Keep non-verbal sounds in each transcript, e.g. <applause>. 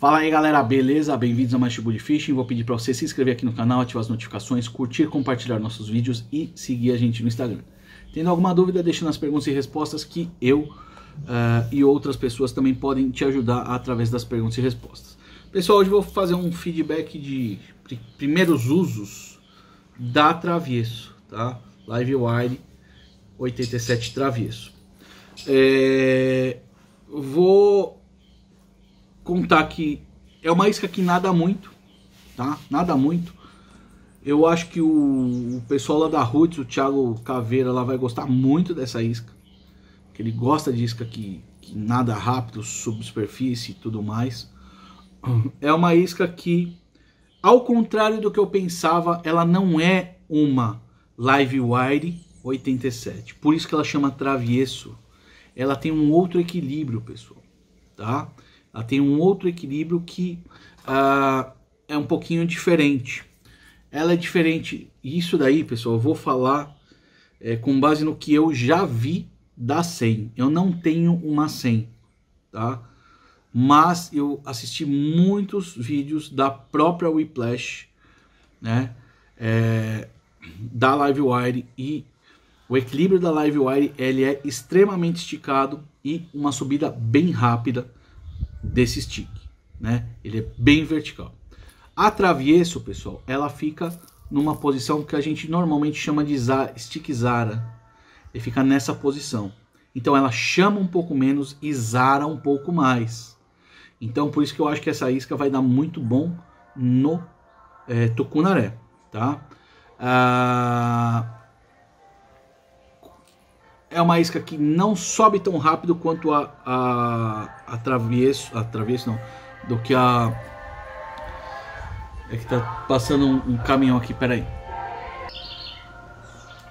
Fala aí galera, beleza? Bem-vindos a mais Tibu de Fishing. Vou pedir para você se inscrever aqui no canal, ativar as notificações, curtir, compartilhar nossos vídeos e seguir a gente no Instagram. Tendo alguma dúvida, deixa nas perguntas e respostas que eu uh, e outras pessoas também podem te ajudar através das perguntas e respostas. Pessoal, hoje vou fazer um feedback de pr primeiros usos da travesso tá? Livewire 87 Traviesso. É... Eh, vou contar que é uma isca que nada muito, tá? Nada muito. Eu acho que o, o pessoal lá da Roots, o Thiago Caveira, lá vai gostar muito dessa isca. Que ele gosta de isca que, que nada rápido, subsuperfície e tudo mais. <clears throat> É uma isca que, ao contrário do que eu pensava, ela não é uma Live Wire 87. Por isso que ela chama travieso Ela tem um outro equilíbrio, pessoal, tá? Ela tem um outro equilíbrio que uh, é um pouquinho diferente. Ela é diferente. Isso daí, pessoal, eu vou falar é, com base no que eu já vi da 100. Eu não tenho uma 100, tá? Mas eu assisti muitos vídeos da própria Whiplash, né? É, da Livewire e o equilíbrio da Livewire ele é extremamente esticado e uma subida bem rápida desse stick, né? Ele é bem vertical. A traviesso, pessoal, ela fica numa posição que a gente normalmente chama de stick Zara. Ele fica nessa posição. Então ela chama um pouco menos e zara um pouco mais. Então por isso que eu acho que essa isca vai dar muito bom no é, tucunaré, tá? Ah, é uma isca que não sobe tão rápido quanto a, a, a traviesso, a não, do que a... É que tá passando um, um caminhão aqui, peraí.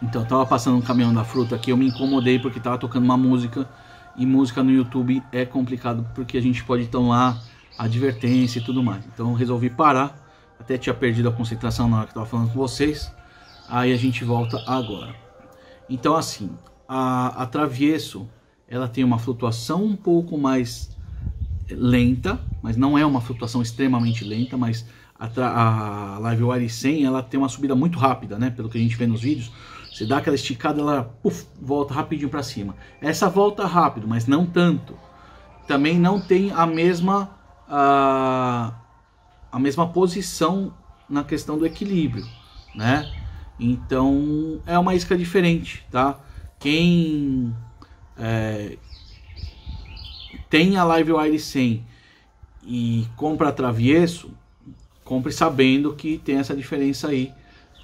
Então, tava passando um caminhão da fruta aqui, eu me incomodei porque tava tocando uma música. E música no YouTube é complicado porque a gente pode tomar então advertência e tudo mais. Então, resolvi parar. Até tinha perdido a concentração na hora que tava falando com vocês. Aí a gente volta agora. Então, assim, a, a ela tem uma flutuação um pouco mais lenta, mas não é uma flutuação extremamente lenta, mas a, a Livewire 100 ela tem uma subida muito rápida, né? Pelo que a gente vê nos vídeos, você dá aquela esticada, ela puff, volta rapidinho para cima. Essa volta rápido, mas não tanto. Também não tem a mesma a, a mesma posição na questão do equilíbrio, né? Então é uma isca diferente, tá? quem é, tem a Livewire 100 e compra traviesso, compre sabendo que tem essa diferença aí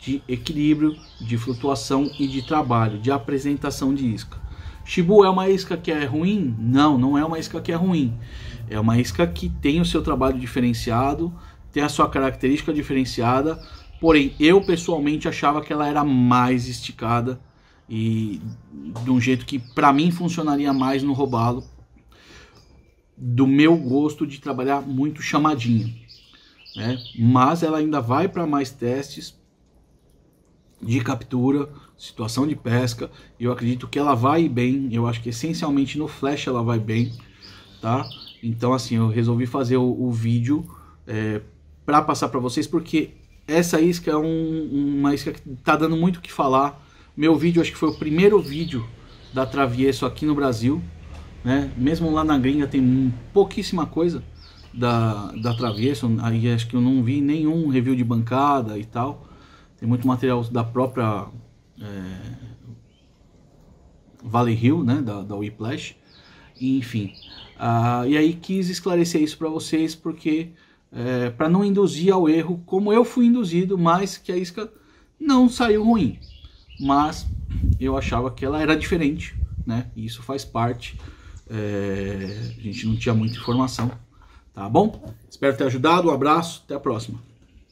de equilíbrio, de flutuação e de trabalho, de apresentação de isca. Shibu é uma isca que é ruim? Não, não é uma isca que é ruim. É uma isca que tem o seu trabalho diferenciado, tem a sua característica diferenciada, porém eu pessoalmente achava que ela era mais esticada e de um jeito que para mim funcionaria mais no robalo do meu gosto de trabalhar muito chamadinha, né? Mas ela ainda vai para mais testes de captura, situação de pesca. Eu acredito que ela vai bem. Eu acho que essencialmente no flash ela vai bem, tá? Então assim, eu resolvi fazer o, o vídeo é, para passar para vocês porque essa isca é um, uma isca que tá dando muito o que falar meu vídeo, acho que foi o primeiro vídeo da travieso aqui no Brasil. Né? Mesmo lá na gringa tem pouquíssima coisa da, da travieso, Aí acho que eu não vi nenhum review de bancada e tal. Tem muito material da própria é, Valley Hill, né? da, da Whiplash. Enfim, ah, e aí quis esclarecer isso para vocês porque é, para não induzir ao erro como eu fui induzido, mas que a isca não saiu ruim mas eu achava que ela era diferente, né? E isso faz parte. É, a gente não tinha muita informação, tá bom? Espero ter ajudado. Um abraço, até a próxima.